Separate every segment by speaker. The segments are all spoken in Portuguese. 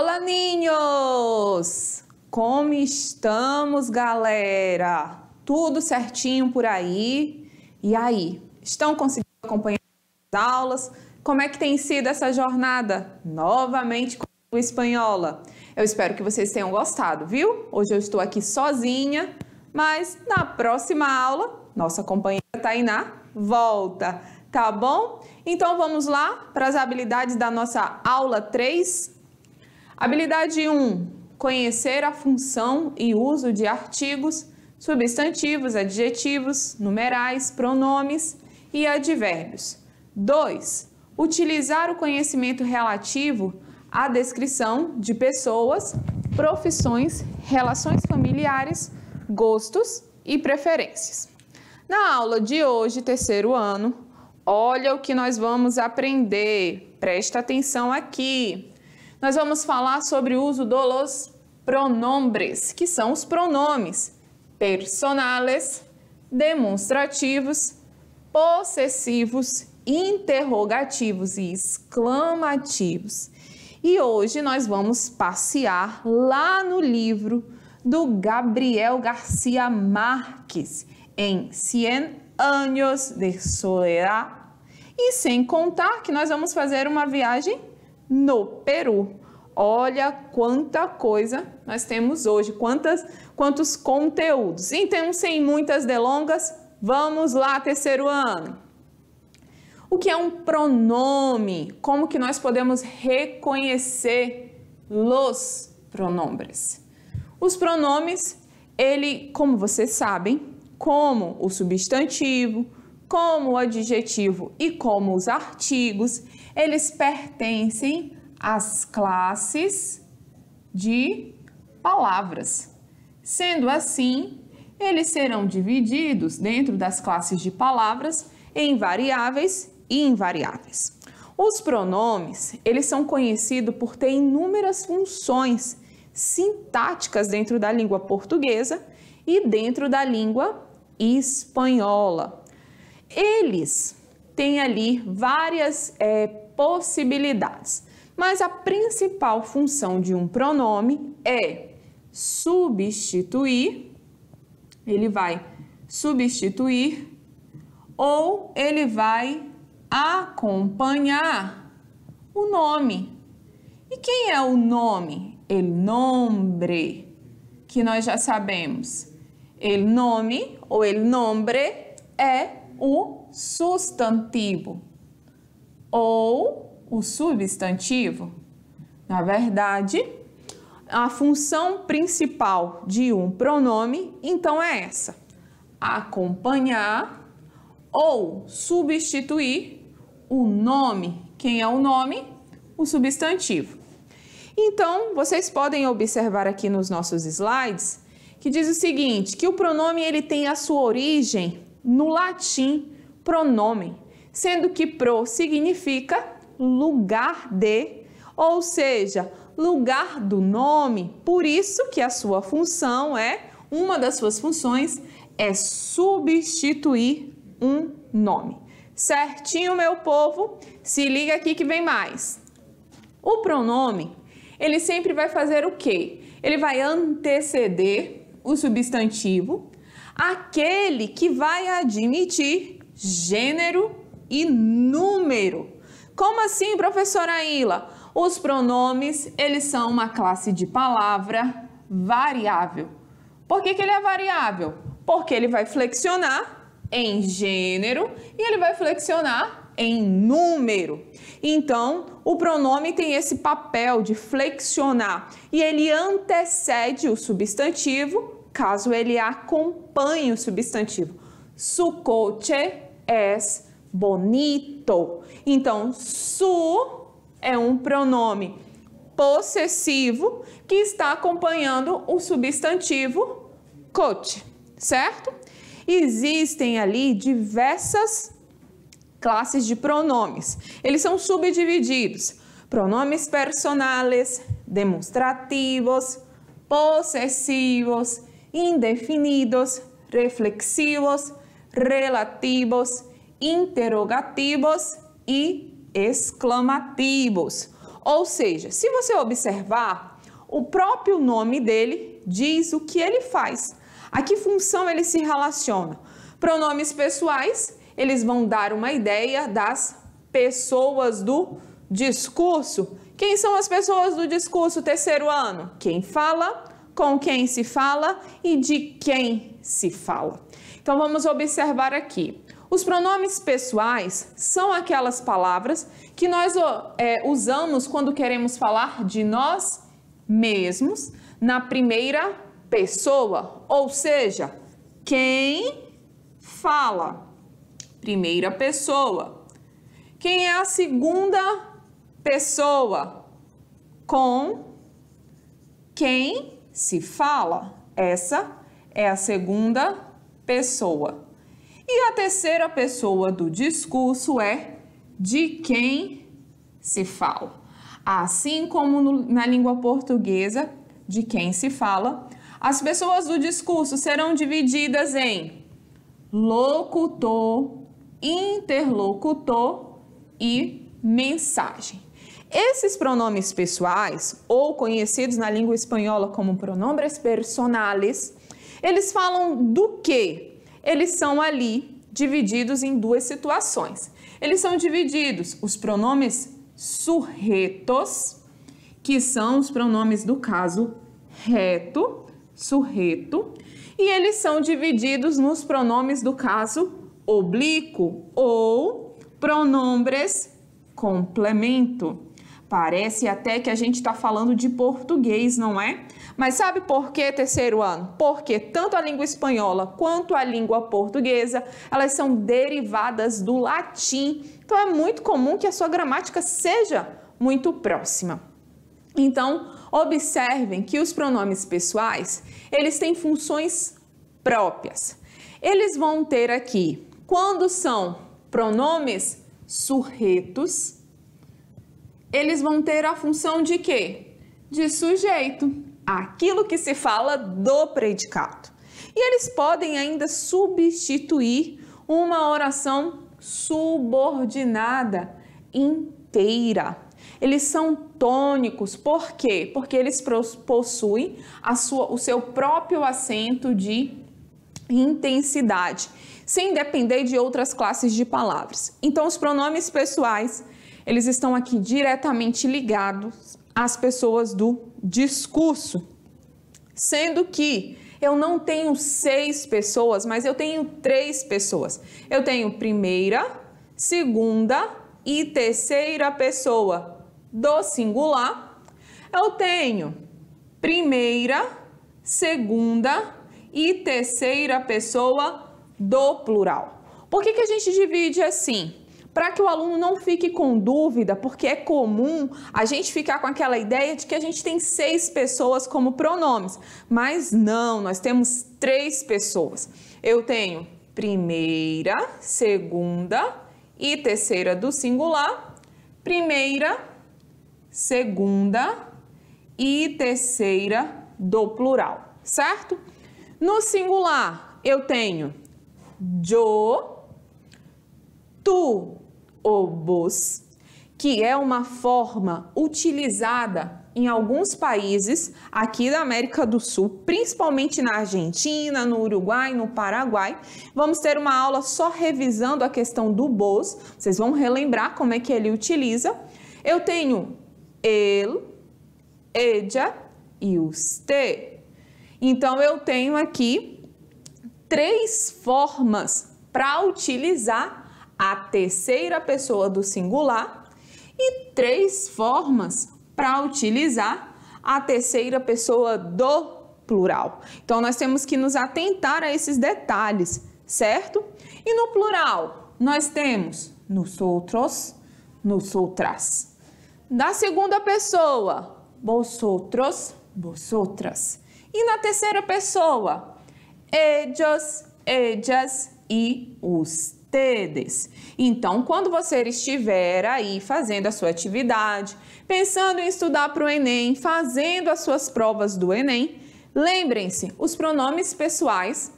Speaker 1: Olá, ninhos! Como estamos, galera? Tudo certinho por aí? E aí, estão conseguindo acompanhar as aulas? Como é que tem sido essa jornada? Novamente com a espanhola. Eu espero que vocês tenham gostado, viu? Hoje eu estou aqui sozinha, mas na próxima aula, nossa companheira Tainá volta, tá bom? Então vamos lá para as habilidades da nossa aula 3, Habilidade 1. Conhecer a função e uso de artigos, substantivos, adjetivos, numerais, pronomes e advérbios. 2. Utilizar o conhecimento relativo à descrição de pessoas, profissões, relações familiares, gostos e preferências. Na aula de hoje, terceiro ano, olha o que nós vamos aprender. Presta atenção aqui nós vamos falar sobre o uso dos pronombres, que são os pronomes personales, demonstrativos, possessivos, interrogativos e exclamativos. E hoje nós vamos passear lá no livro do Gabriel Garcia Marques, em Cien Anos de Soledad. E sem contar que nós vamos fazer uma viagem no Peru. Olha quanta coisa nós temos hoje, quantas, quantos conteúdos. Então, sem muitas delongas, vamos lá, terceiro ano. O que é um pronome? Como que nós podemos reconhecer los pronombres? Os pronomes, ele, como vocês sabem, como o substantivo, como o adjetivo e como os artigos, eles pertencem às classes de palavras. Sendo assim, eles serão divididos dentro das classes de palavras em variáveis e invariáveis. Os pronomes, eles são conhecidos por ter inúmeras funções sintáticas dentro da língua portuguesa e dentro da língua espanhola. Eles têm ali várias é, possibilidades. Mas a principal função de um pronome é substituir, ele vai substituir ou ele vai acompanhar o nome. E quem é o nome? El nombre, que nós já sabemos. El nome ou el nombre é o sustantivo ou o substantivo. Na verdade, a função principal de um pronome, então, é essa: acompanhar ou substituir o nome. Quem é o nome? O substantivo. Então, vocês podem observar aqui nos nossos slides que diz o seguinte, que o pronome ele tem a sua origem no latim pronomen sendo que pro significa lugar de, ou seja, lugar do nome. Por isso que a sua função é, uma das suas funções é substituir um nome. Certinho, meu povo? Se liga aqui que vem mais. O pronome, ele sempre vai fazer o quê? Ele vai anteceder o substantivo, aquele que vai admitir gênero e número. Como assim, professora Ila? Os pronomes, eles são uma classe de palavra variável. Por que, que ele é variável? Porque ele vai flexionar em gênero e ele vai flexionar em número. Então, o pronome tem esse papel de flexionar e ele antecede o substantivo, caso ele acompanhe o substantivo. Sucote es bonito. Então, su é um pronome possessivo que está acompanhando o substantivo coach, certo? Existem ali diversas classes de pronomes. Eles são subdivididos: pronomes personales, demonstrativos, possessivos, indefinidos, reflexivos, relativos, interrogativos e exclamativos. Ou seja, se você observar, o próprio nome dele diz o que ele faz, a que função ele se relaciona. Pronomes pessoais, eles vão dar uma ideia das pessoas do discurso. Quem são as pessoas do discurso terceiro ano? Quem fala, com quem se fala e de quem se fala. Então vamos observar aqui. Os pronomes pessoais são aquelas palavras que nós é, usamos quando queremos falar de nós mesmos na primeira pessoa, ou seja, quem fala, primeira pessoa. Quem é a segunda pessoa? Com quem se fala. Essa é a segunda pessoa. E a terceira pessoa do discurso é de quem se fala. Assim como no, na língua portuguesa, de quem se fala, as pessoas do discurso serão divididas em locutor, interlocutor e mensagem. Esses pronomes pessoais, ou conhecidos na língua espanhola como pronombres personales, eles falam do que? eles são ali divididos em duas situações. Eles são divididos os pronomes surretos, que são os pronomes do caso reto, surreto, e eles são divididos nos pronomes do caso oblíquo ou pronombres complemento. Parece até que a gente está falando de português, não é? Mas sabe por que terceiro ano? Porque tanto a língua espanhola quanto a língua portuguesa, elas são derivadas do latim. Então é muito comum que a sua gramática seja muito próxima. Então, observem que os pronomes pessoais, eles têm funções próprias. Eles vão ter aqui, quando são pronomes surretos, eles vão ter a função de quê? De sujeito aquilo que se fala do predicado. E eles podem ainda substituir uma oração subordinada inteira. Eles são tônicos, por quê? Porque eles possuem a sua, o seu próprio acento de intensidade, sem depender de outras classes de palavras. Então, os pronomes pessoais, eles estão aqui diretamente ligados as pessoas do discurso. Sendo que eu não tenho seis pessoas, mas eu tenho três pessoas. Eu tenho primeira, segunda e terceira pessoa do singular. Eu tenho primeira, segunda e terceira pessoa do plural. Por que, que a gente divide assim? para que o aluno não fique com dúvida, porque é comum a gente ficar com aquela ideia de que a gente tem seis pessoas como pronomes, mas não, nós temos três pessoas. Eu tenho primeira, segunda e terceira do singular, primeira, segunda e terceira do plural, certo? No singular, eu tenho jo, tu, obos, que é uma forma utilizada em alguns países aqui da América do Sul, principalmente na Argentina, no Uruguai, no Paraguai. Vamos ter uma aula só revisando a questão do BOS. Vocês vão relembrar como é que ele utiliza. Eu tenho ele, ella e usted. Então eu tenho aqui três formas para utilizar a terceira pessoa do singular e três formas para utilizar a terceira pessoa do plural. Então nós temos que nos atentar a esses detalhes, certo? E no plural, nós temos nos outros, nos outras. Da segunda pessoa, vosotros, vosotras. E na terceira pessoa, ellos, ellas e os então, quando você estiver aí fazendo a sua atividade, pensando em estudar para o Enem, fazendo as suas provas do Enem, lembrem-se, os pronomes pessoais,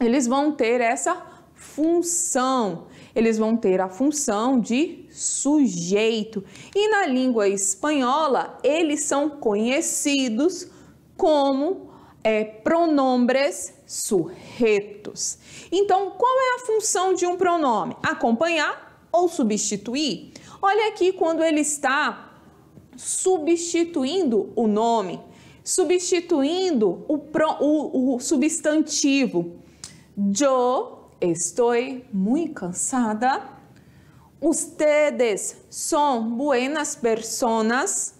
Speaker 1: eles vão ter essa função. Eles vão ter a função de sujeito. E na língua espanhola, eles são conhecidos como é, pronombres sujeitos. Então, qual é a função de um pronome? Acompanhar ou substituir? Olha aqui quando ele está substituindo o nome, substituindo o, pro, o, o substantivo. Eu estou muito cansada. Ustedes são buenas personas.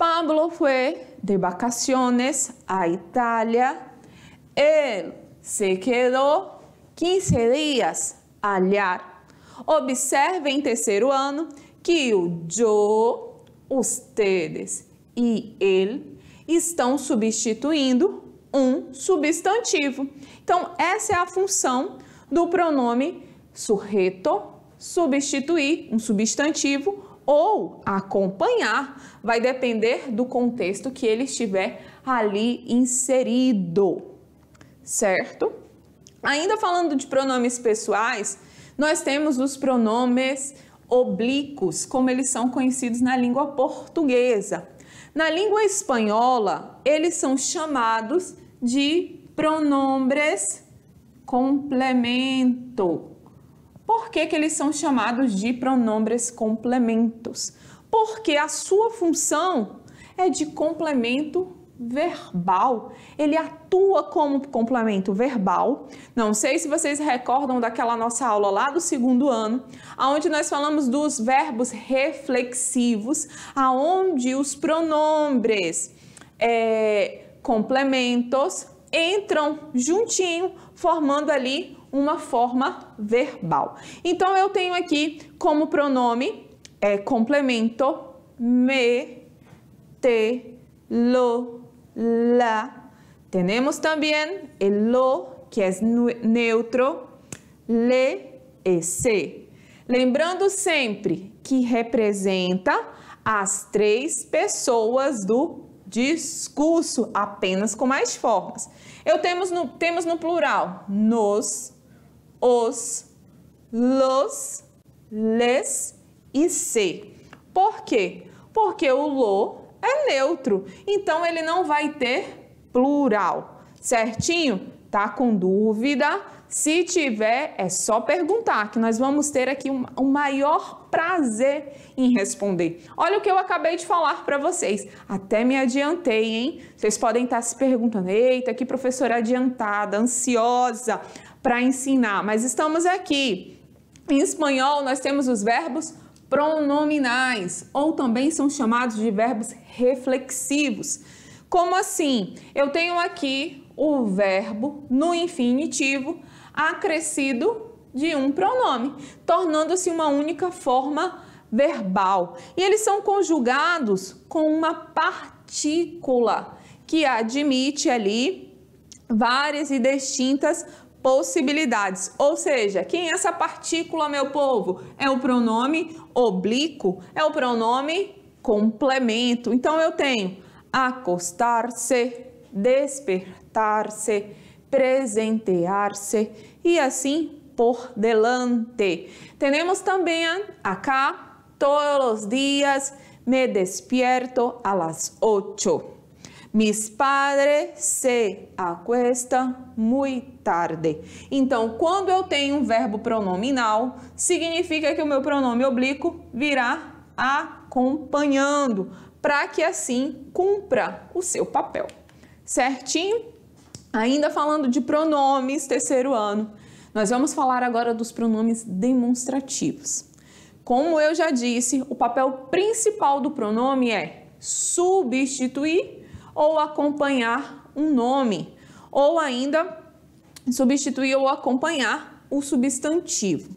Speaker 1: Pablo foi de vacaciones a Itália. Ele se quedou 15 dias allá. Observe em terceiro ano que o yo, ustedes e ele estão substituindo um substantivo. Então, essa é a função do pronome sujeito, substituir um substantivo ou acompanhar, vai depender do contexto que ele estiver ali inserido, certo? Ainda falando de pronomes pessoais, nós temos os pronomes oblíquos, como eles são conhecidos na língua portuguesa. Na língua espanhola, eles são chamados de pronombres complemento. Por que, que eles são chamados de pronombres complementos? Porque a sua função é de complemento verbal. Ele atua como complemento verbal. Não sei se vocês recordam daquela nossa aula lá do segundo ano, aonde nós falamos dos verbos reflexivos, aonde os pronombres é, complementos entram juntinho formando ali uma forma verbal. Então, eu tenho aqui como pronome é, complemento me, te, lo, la. Temos também el lo, que é neutro, le e se. Lembrando sempre que representa as três pessoas do discurso, apenas com mais formas. Eu temos no, temos no plural nos, os, los, les e se. Por quê? Porque o lo é neutro, então ele não vai ter plural, certinho? Tá com dúvida? Se tiver, é só perguntar, que nós vamos ter aqui o um, um maior prazer em responder. Olha o que eu acabei de falar para vocês. Até me adiantei, hein? Vocês podem estar tá se perguntando: eita, que professora adiantada, ansiosa para ensinar. Mas estamos aqui. Em espanhol, nós temos os verbos pronominais, ou também são chamados de verbos reflexivos. Como assim? Eu tenho aqui o verbo no infinitivo acrescido de um pronome, tornando-se uma única forma verbal. E eles são conjugados com uma partícula que admite ali várias e distintas possibilidades. Ou seja, quem é essa partícula, meu povo? É o pronome oblíquo, é o pronome complemento. Então eu tenho acostar-se, despertar-se, presentear-se e assim por delante. Tenemos também, acá todos os dias, me despierto a las 8. Mis padres se acuestam muito tarde. Então, quando eu tenho um verbo pronominal, significa que o meu pronome oblíquo virá acompanhando, para que assim cumpra o seu papel. Certinho? Ainda falando de pronomes, terceiro ano, nós vamos falar agora dos pronomes demonstrativos. Como eu já disse, o papel principal do pronome é substituir ou acompanhar um nome, ou ainda substituir ou acompanhar o substantivo.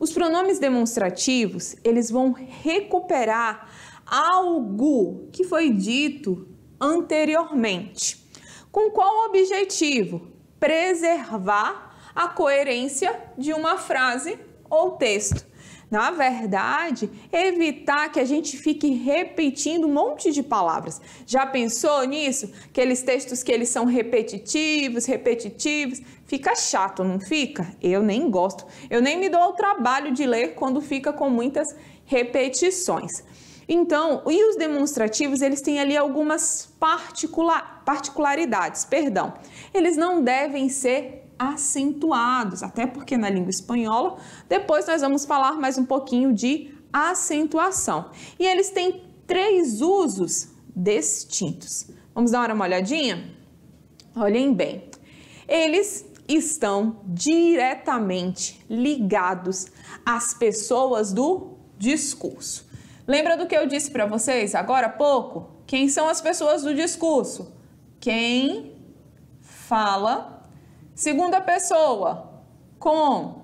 Speaker 1: Os pronomes demonstrativos, eles vão recuperar algo que foi dito anteriormente. Com qual objetivo? Preservar a coerência de uma frase ou texto. Na verdade, evitar que a gente fique repetindo um monte de palavras. Já pensou nisso? Aqueles textos que eles são repetitivos, repetitivos, fica chato, não fica? Eu nem gosto. Eu nem me dou o trabalho de ler quando fica com muitas repetições. Então, e os demonstrativos, eles têm ali algumas particular, particularidades, perdão. Eles não devem ser acentuados, até porque na língua espanhola. Depois nós vamos falar mais um pouquinho de acentuação. E eles têm três usos distintos. Vamos dar uma olhadinha? Olhem bem. Eles estão diretamente ligados às pessoas do discurso. Lembra do que eu disse para vocês agora há pouco? Quem são as pessoas do discurso? Quem fala Segunda pessoa, com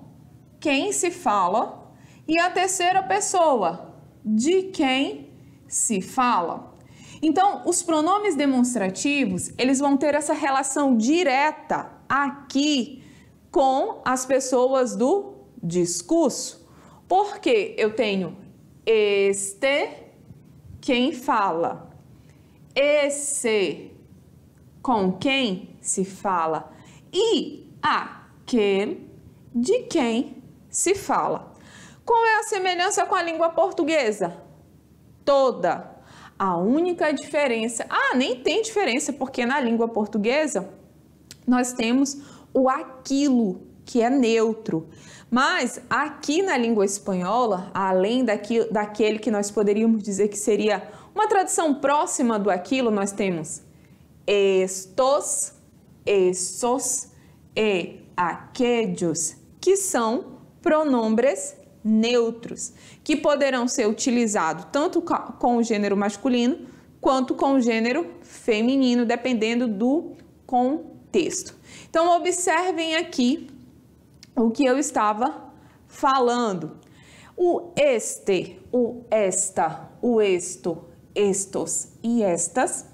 Speaker 1: quem se fala. E a terceira pessoa, de quem se fala. Então, os pronomes demonstrativos, eles vão ter essa relação direta aqui com as pessoas do discurso. Porque eu tenho este, quem fala, esse, com quem se fala, e aquele de quem se fala. Qual é a semelhança com a língua portuguesa? Toda. A única diferença. Ah, nem tem diferença, porque na língua portuguesa nós temos o aquilo, que é neutro. Mas aqui na língua espanhola, além daqui, daquele que nós poderíamos dizer que seria uma tradução próxima do aquilo, nós temos estos, esos e aquellos, que são pronombres neutros, que poderão ser utilizados tanto com o gênero masculino quanto com o gênero feminino, dependendo do contexto. Então, observem aqui o que eu estava falando. O este, o esta, o esto, estos e estas,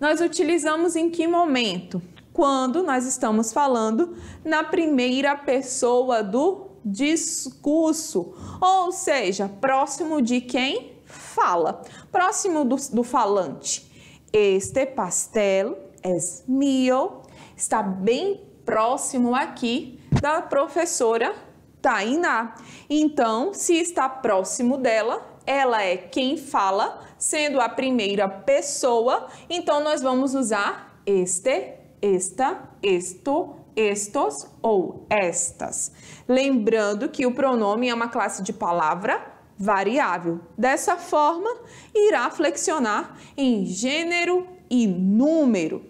Speaker 1: nós utilizamos em que momento? quando nós estamos falando na primeira pessoa do discurso, ou seja, próximo de quem fala, próximo do, do falante. Este pastel é meu, está bem próximo aqui da professora Tainá. Então, se está próximo dela, ela é quem fala, sendo a primeira pessoa, então nós vamos usar este esta, esto, estos ou estas. Lembrando que o pronome é uma classe de palavra variável. Dessa forma, irá flexionar em gênero e número.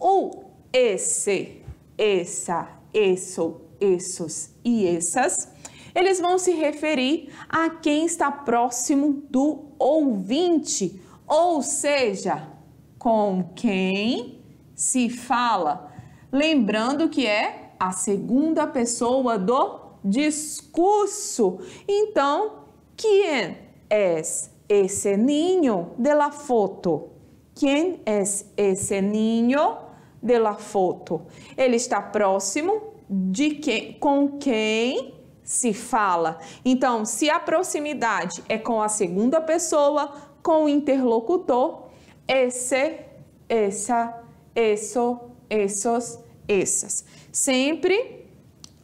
Speaker 1: O esse, essa, isso, esses e essas, eles vão se referir a quem está próximo do ouvinte, ou seja, com quem se fala. Lembrando que é a segunda pessoa do discurso. Então, quem é esse ninho de la foto? Quem é esse ninho de la foto? Ele está próximo de quem, com quem se fala. Então, se a proximidade é com a segunda pessoa, com o interlocutor, esse, essa eso, esos, essas. Sempre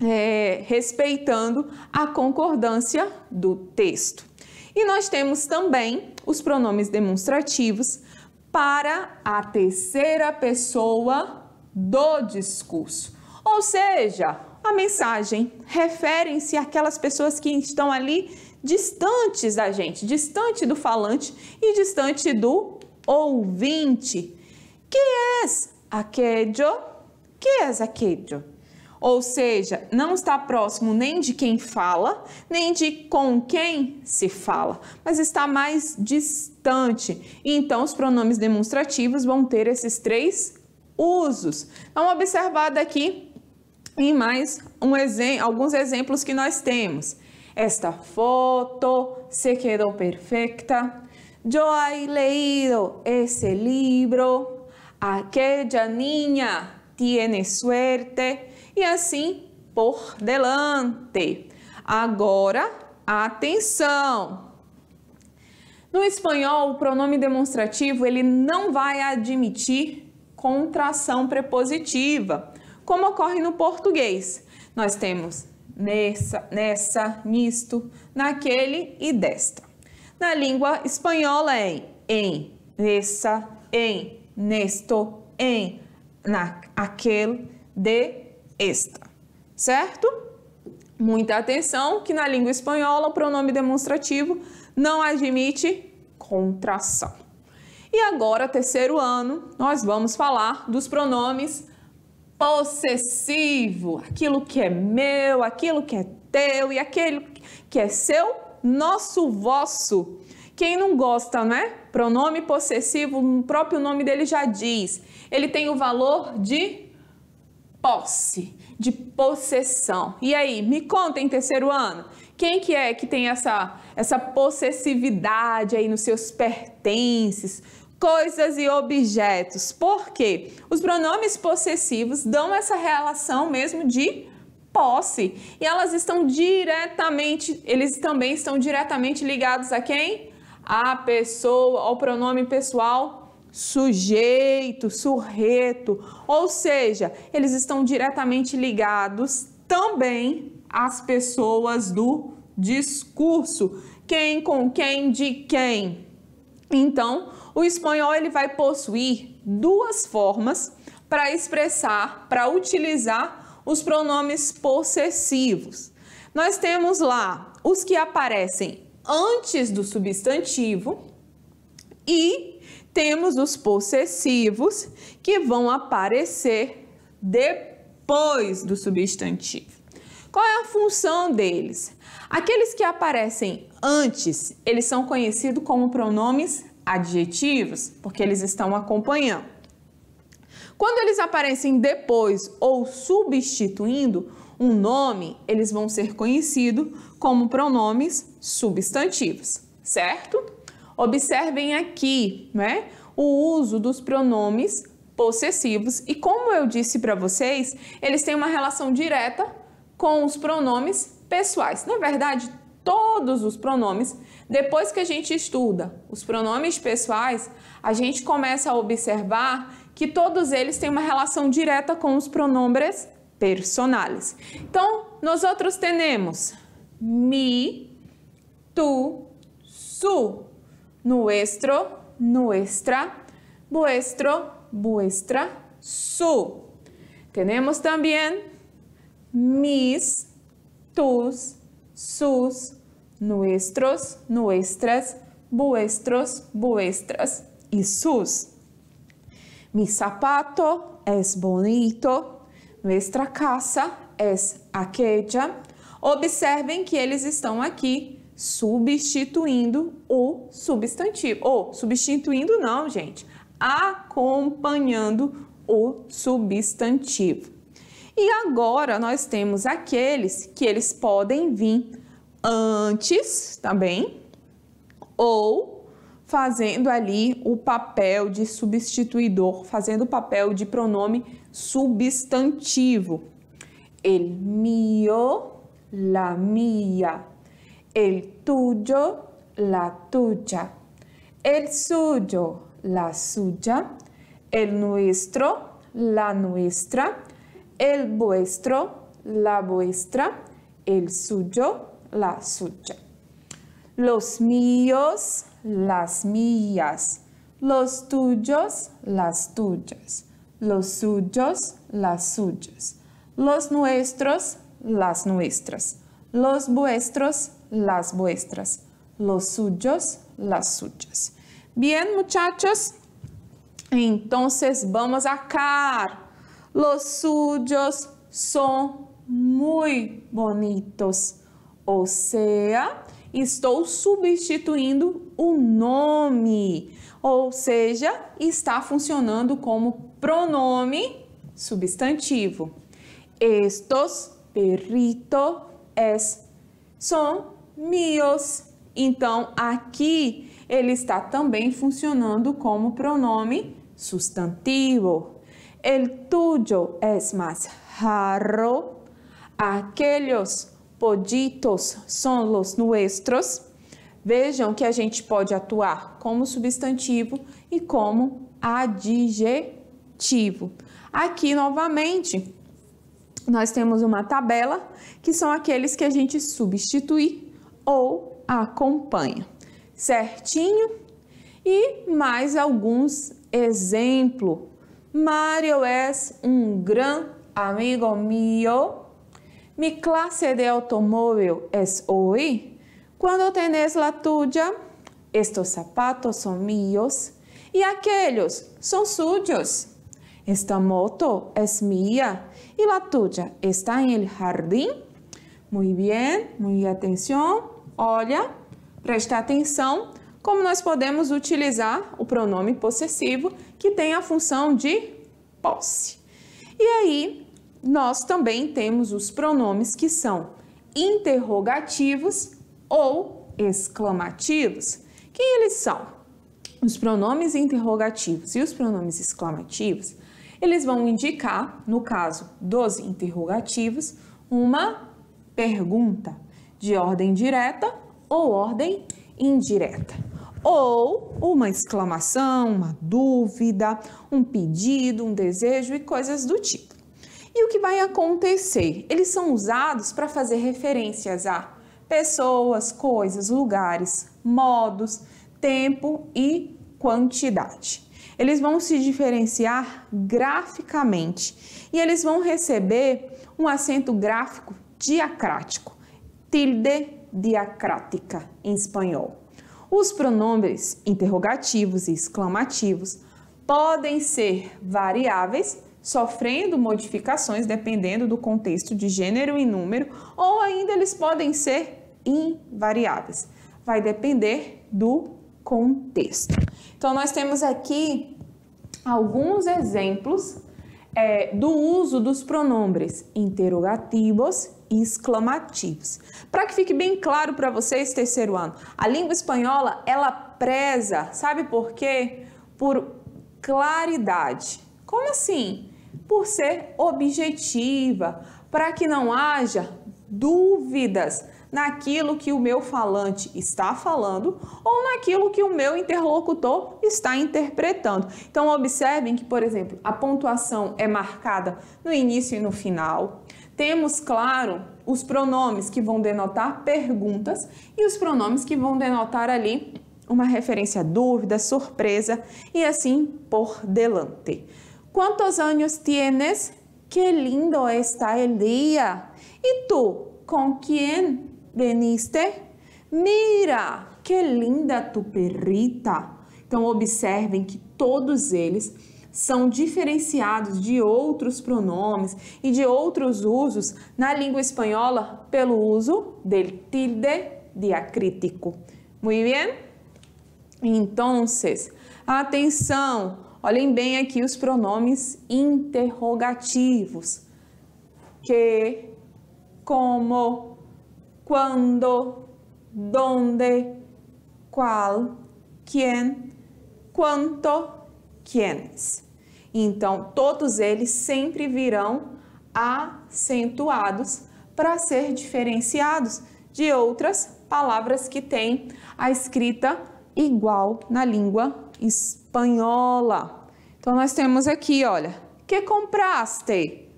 Speaker 1: é, respeitando a concordância do texto. E nós temos também os pronomes demonstrativos para a terceira pessoa do discurso. Ou seja, a mensagem refere se àquelas pessoas que estão ali distantes da gente, distante do falante e distante do ouvinte que es aquello, que é aquello. Ou seja, não está próximo nem de quem fala, nem de com quem se fala, mas está mais distante. Então, os pronomes demonstrativos vão ter esses três usos. Então, observado aqui em mais um exemplo, alguns exemplos que nós temos. Esta foto se quedou perfeita. Yo he leído esse livro aquella niña tiene suerte e assim por delante. Agora, atenção! No espanhol, o pronome demonstrativo ele não vai admitir contração prepositiva, como ocorre no português. Nós temos nessa, nessa, nisto, naquele e desta. Na língua espanhola é em, nessa, em, nesto, em, na, aquele, de, esta. Certo? Muita atenção que na língua espanhola o pronome demonstrativo não admite contração. E agora, terceiro ano, nós vamos falar dos pronomes possessivo, aquilo que é meu, aquilo que é teu e aquele que é seu, nosso, vosso. Quem não gosta, né? Pronome possessivo, o próprio nome dele já diz. Ele tem o valor de posse, de possessão. E aí, me conta em terceiro ano, quem que é que tem essa, essa possessividade aí nos seus pertences, coisas e objetos. Porque os pronomes possessivos dão essa relação mesmo de posse e elas estão diretamente, eles também estão diretamente ligados a quem? a pessoa, ao pronome pessoal sujeito, surreto, ou seja, eles estão diretamente ligados também às pessoas do discurso, quem com quem de quem. Então, o espanhol ele vai possuir duas formas para expressar, para utilizar os pronomes possessivos. Nós temos lá os que aparecem antes do substantivo e temos os possessivos que vão aparecer depois do substantivo. Qual é a função deles? Aqueles que aparecem antes, eles são conhecidos como pronomes adjetivos, porque eles estão acompanhando. Quando eles aparecem depois ou substituindo, um nome, eles vão ser conhecidos como pronomes substantivos, certo? Observem aqui né, o uso dos pronomes possessivos e, como eu disse para vocês, eles têm uma relação direta com os pronomes pessoais. Na verdade, todos os pronomes, depois que a gente estuda os pronomes pessoais, a gente começa a observar que todos eles têm uma relação direta com os pronomes personales. Entonces nosotros tenemos mi, tu, su, nuestro, nuestra, vuestro, vuestra, su. Tenemos también mis, tus, sus, nuestros, nuestras, vuestros, vuestras y sus. Mi zapato es bonito, Nuestra casa es aquella. Observem que eles estão aqui substituindo o substantivo. Ou substituindo não, gente. Acompanhando o substantivo. E agora nós temos aqueles que eles podem vir antes, tá bem? Ou fazendo ali o papel de substituidor, fazendo o papel de pronome substantivo. El mío, la mía. El tuyo, la tuya. El suyo, la suya. El nuestro, la nuestra. El vuestro, la vuestra. El suyo, la suya. Los míos, las mías. Los tuyos, las tuyas los suyos, las suyas, los nuestros, las nuestras, los vuestros, las vuestras, los suyos, las suyas. Bien, muchachos. Entonces vamos acá. Los suyos son muy bonitos. Ou seja, estou substituindo o nome ou seja, está funcionando como pronome substantivo. Estos perrito es são meus Então, aqui ele está também funcionando como pronome substantivo. El tuyo es más raro. Aquellos pollitos son los nuestros. Vejam que a gente pode atuar como substantivo e como adjetivo. Aqui, novamente, nós temos uma tabela que são aqueles que a gente substitui ou acompanha, certinho? E mais alguns exemplos. Mario é um gran amigo meu. Mi classe de automóvel é hoje. Quando tenes la tuya, estos zapatos son míos y aquellos son suyos. Esta moto es é mía y la tuya está en el jardín. Muy bien, muy atenção. Olha, presta atenção como nós podemos utilizar o pronome possessivo que tem a função de posse. E aí, nós também temos os pronomes que são interrogativos ou exclamativos, Quem eles são os pronomes interrogativos e os pronomes exclamativos, eles vão indicar, no caso dos interrogativos, uma pergunta de ordem direta ou ordem indireta. Ou uma exclamação, uma dúvida, um pedido, um desejo e coisas do tipo. E o que vai acontecer? Eles são usados para fazer referências a pessoas, coisas, lugares, modos, tempo e quantidade. Eles vão se diferenciar graficamente e eles vão receber um acento gráfico diacrático, tilde diacrática em espanhol. Os pronomes interrogativos e exclamativos podem ser variáveis, sofrendo modificações dependendo do contexto de gênero e número, ou ainda eles podem ser invariáveis. Vai depender do contexto. Então, nós temos aqui alguns exemplos é, do uso dos pronomes interrogativos e exclamativos. Para que fique bem claro para vocês, terceiro ano, a língua espanhola, ela preza, sabe por quê? Por claridade. Como assim? Por ser objetiva, para que não haja dúvidas naquilo que o meu falante está falando ou naquilo que o meu interlocutor está interpretando. Então, observem que, por exemplo, a pontuação é marcada no início e no final. Temos, claro, os pronomes que vão denotar perguntas e os pronomes que vão denotar ali uma referência à dúvida, surpresa e assim por delante. Quantos anos tienes? Que lindo está el día. E tu, com quem Veniste? Mira, que linda tu perrita! Então, observem que todos eles são diferenciados de outros pronomes e de outros usos na língua espanhola pelo uso del tilde diacrítico. Muito bem? Então, atenção! Olhem bem aqui os pronomes interrogativos. Que, como, quando, donde, qual, quem, quanto, quienes. Então, todos eles sempre virão acentuados para ser diferenciados de outras palavras que têm a escrita igual na língua espanhola. Então, nós temos aqui, olha, que compraste?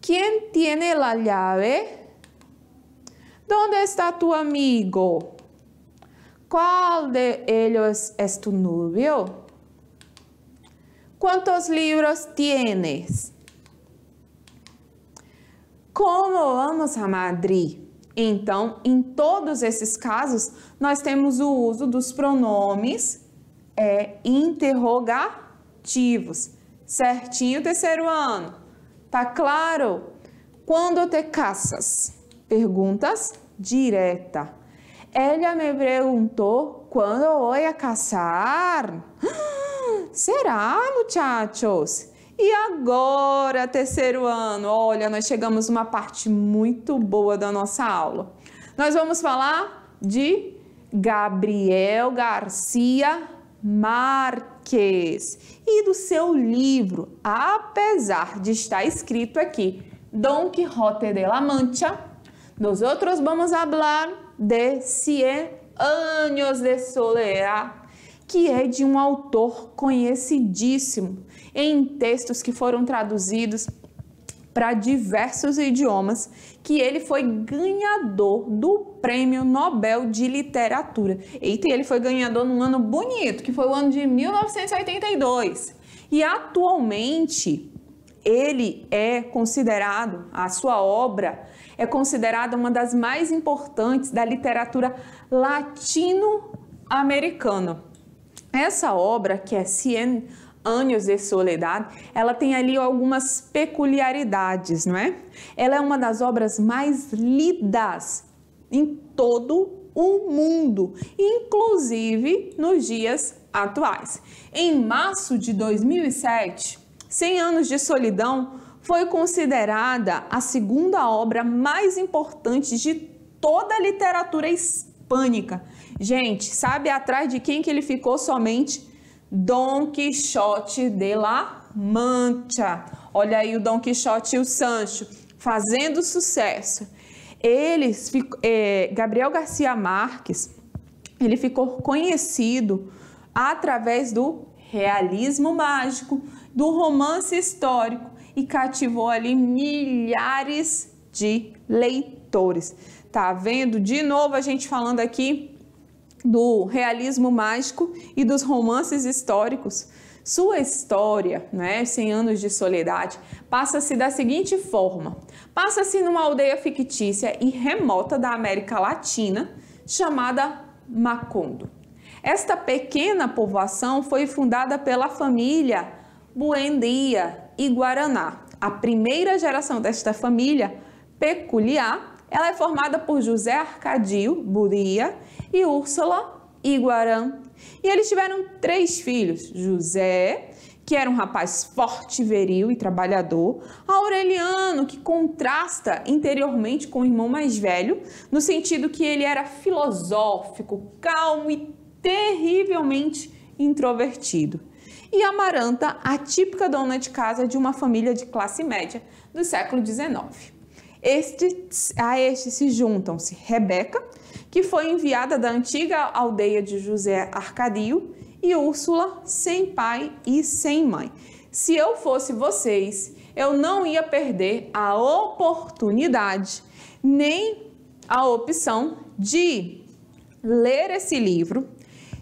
Speaker 1: Quem tiene la llave? Onde está tu amigo? Qual de ellos es tu novio? ¿Cuántos libros tienes? Como vamos a Madrid? Então, em todos esses casos, nós temos o uso dos pronomes é, interrogativos. Certinho, terceiro ano? Tá claro? Quando te casas? perguntas direta. Ela me perguntou quando eu ia caçar. Ah, será, muchachos? E agora, terceiro ano? Olha, nós chegamos uma parte muito boa da nossa aula. Nós vamos falar de Gabriel Garcia Marques e do seu livro, apesar de estar escrito aqui Dom Quixote de la Mancha, Nosotros vamos falar de Cien Años de Soledad, que é de um autor conhecidíssimo em textos que foram traduzidos para diversos idiomas, que ele foi ganhador do Prêmio Nobel de Literatura. Eita, ele foi ganhador num ano bonito, que foi o ano de 1982. E atualmente ele é considerado a sua obra é considerada uma das mais importantes da literatura latino-americana. Essa obra, que é Cien Anos de Soledade, ela tem ali algumas peculiaridades, não é? Ela é uma das obras mais lidas em todo o mundo, inclusive nos dias atuais. Em março de 2007, 100 anos de solidão foi considerada a segunda obra mais importante de toda a literatura hispânica. Gente, sabe atrás de quem que ele ficou somente? Dom Quixote de la Mancha. Olha aí o Dom Quixote e o Sancho fazendo sucesso. Eles, é, Gabriel Garcia Marques, ele ficou conhecido através do realismo mágico, do romance histórico e cativou ali milhares de leitores. Tá vendo? De novo a gente falando aqui do realismo mágico e dos romances históricos. Sua história, né, 100 anos de soledade, passa-se da seguinte forma: passa-se numa aldeia fictícia e remota da América Latina chamada Macondo. Esta pequena povoação foi fundada pela família Buendia e Guaraná. A primeira geração desta família peculiar, ela é formada por José Arcadio Buria e Úrsula Iguarã. E eles tiveram três filhos: José, que era um rapaz forte, veril e trabalhador, Aureliano, que contrasta interiormente com o irmão mais velho, no sentido que ele era filosófico, calmo e terrivelmente introvertido e Amaranta, a típica dona de casa de uma família de classe média do século XIX. a estes se juntam-se Rebeca, que foi enviada da antiga aldeia de José Arcadio, e Úrsula, sem pai e sem mãe. Se eu fosse vocês, eu não ia perder a oportunidade, nem a opção de ler esse livro,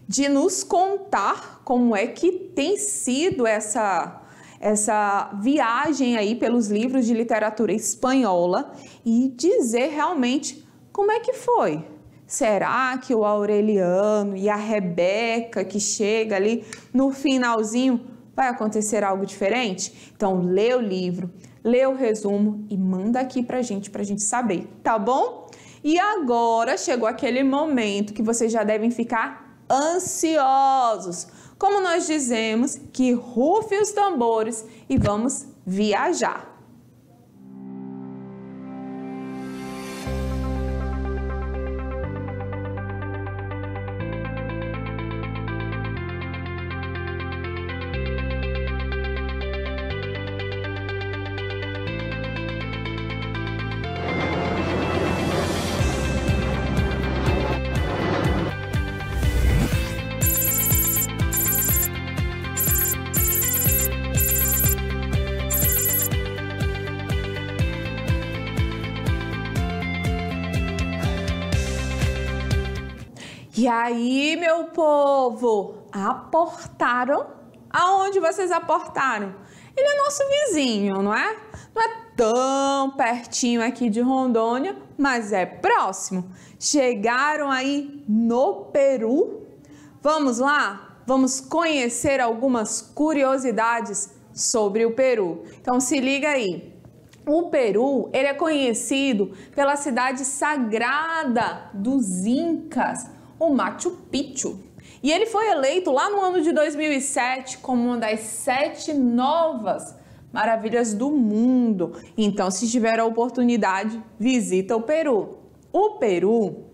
Speaker 1: de nos contar como é que tem sido essa essa viagem aí pelos livros de literatura espanhola e dizer realmente como é que foi. Será que o Aureliano e a Rebeca que chega ali no finalzinho vai acontecer algo diferente? Então lê o livro, lê o resumo e manda aqui pra gente pra gente saber, tá bom? E agora chegou aquele momento que vocês já devem ficar ansiosos. Como nós dizemos que rufem os tambores e vamos viajar. E aí, meu povo, aportaram? Aonde vocês aportaram? Ele é nosso vizinho, não é? Não é tão pertinho aqui de Rondônia, mas é próximo. Chegaram aí no Peru? Vamos lá? Vamos conhecer algumas curiosidades sobre o Peru. Então se liga aí. O Peru, ele é conhecido pela cidade sagrada dos Incas o Machu Picchu. E ele foi eleito lá no ano de 2007 como uma das sete novas maravilhas do mundo. Então, se tiver a oportunidade, visita o Peru. O Peru,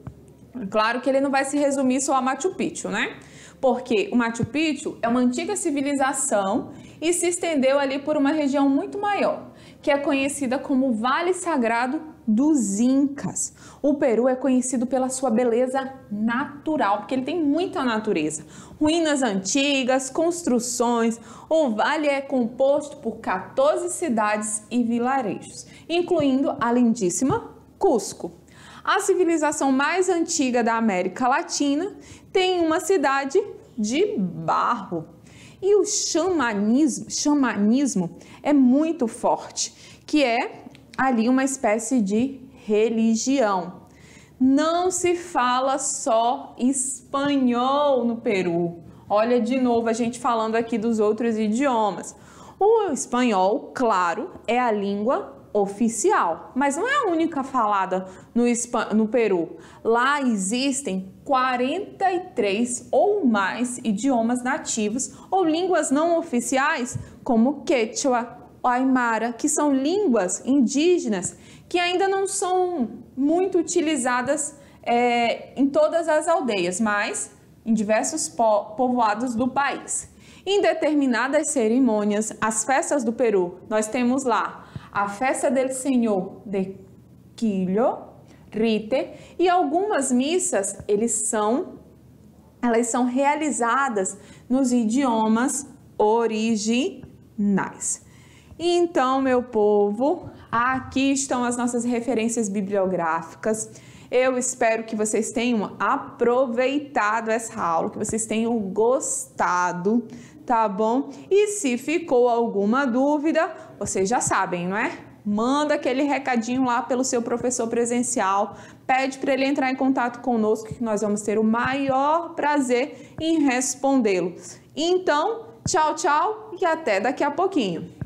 Speaker 1: claro que ele não vai se resumir só a Machu Picchu, né? Porque o Machu Picchu é uma antiga civilização e se estendeu ali por uma região muito maior que é conhecida como Vale Sagrado dos Incas. O Peru é conhecido pela sua beleza natural, porque ele tem muita natureza. Ruínas antigas, construções. O vale é composto por 14 cidades e vilarejos, incluindo a lindíssima Cusco. A civilização mais antiga da América Latina tem uma cidade de barro, e o xamanismo, xamanismo é muito forte, que é ali uma espécie de religião. Não se fala só espanhol no Peru. Olha de novo a gente falando aqui dos outros idiomas. O espanhol, claro, é a língua oficial, mas não é a única falada no, no Peru. Lá existem 43 ou mais idiomas nativos ou línguas não oficiais, como Quechua ou Aymara, que são línguas indígenas que ainda não são muito utilizadas é, em todas as aldeias, mas em diversos po povoados do país. Em determinadas cerimônias, as festas do Peru, nós temos lá a Festa del Senhor de Quilho rite, e algumas missas eles são elas são realizadas nos idiomas originais. Então, meu povo, aqui estão as nossas referências bibliográficas. Eu espero que vocês tenham aproveitado essa aula, que vocês tenham gostado, tá bom? E se ficou alguma dúvida, vocês já sabem, não é? manda aquele recadinho lá pelo seu professor presencial, pede para ele entrar em contato conosco, que nós vamos ter o maior prazer em respondê-lo. Então, tchau, tchau e até daqui a pouquinho.